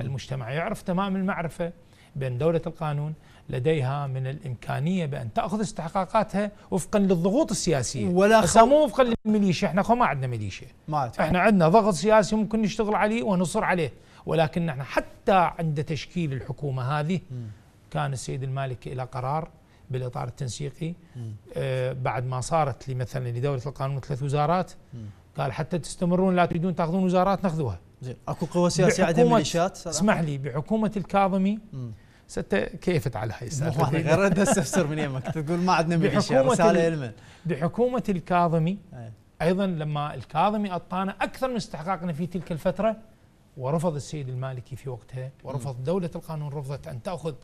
المجتمع يعرف تمام المعرفة بأن دولة القانون لديها من الإمكانية بأن تأخذ استحقاقاتها وفقا للضغوط السياسية ولا خ... مو وفقا للميليشيا احنا ما عندنا ميليشيا احنا عندنا ضغط سياسي ممكن نشتغل عليه ونصر عليه ولكن احنا حتى عند تشكيل الحكومة هذه كان السيد المالكي إلى قرار بالإطار التنسيقي آه بعد ما صارت مثلا لدولة القانون ثلاث وزارات قال حتى تستمرون لا تريدون تاخذون وزارات ناخذوها زين اكو قوى سياسيه عندها ميليشيات اسمح لي بحكومه الكاظمي ست كيف على هاي السالفه غير استفسر من يمك تقول ما عندنا ميليشيا رساله لمن بحكومه الكاظمي ايضا لما الكاظمي اطانا اكثر من استحقاقنا في تلك الفتره ورفض السيد المالكي في وقتها ورفض دولة القانون رفضت أن تأخذ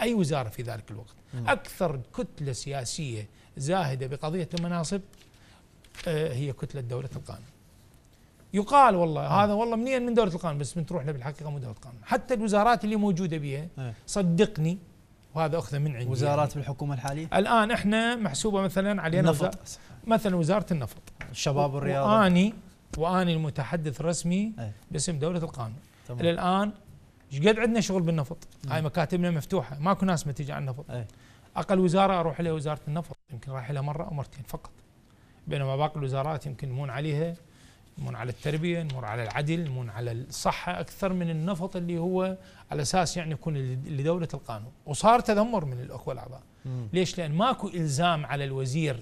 أي وزارة في ذلك الوقت م. أكثر كتلة سياسية زاهدة بقضية المناصب آه، هي كتلة دولة القانون يقال والله م. آه. هذا والله منين من دوله القانون بس بنروح له بالحقيقه مو دوله القانون حتى الوزارات اللي موجوده بها آه. صدقني وهذا اخذه من عندي وزارات يعني. الحكومه الحاليه الان احنا محسوبه مثلا علينا نفط. وزارة مثلا وزاره النفط الشباب والرياضه واني واني المتحدث الرسمي آه. باسم دوله القانون الى الان ايش قد عندنا شغل بالنفط م. هاي مكاتبنا مفتوحه ماكو ناس متجه على النفط أي. اقل وزاره اروح لها وزاره النفط يمكن رايح لها مره او مرتين فقط بينما باقي الوزارات يمكن مون عليها نمون على التربية نمون على العدل نمون على الصحة أكثر من النفط اللي هو على أساس يعني يكون لدولة القانون وصار تذمر من الأخوة الأعضاء ليش لأن ماكو إلزام على الوزير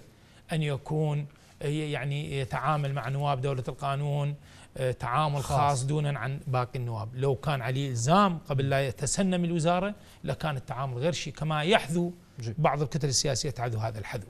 أن يكون آه، يعني يتعامل مع نواب دولة القانون آه، تعامل خاص, خاص دونا عن باقي النواب لو كان عليه إلزام قبل لا يتسنم الوزارة لكان التعامل غير شيء كما يحذو بعض الكتل السياسية تعذو هذا الحذو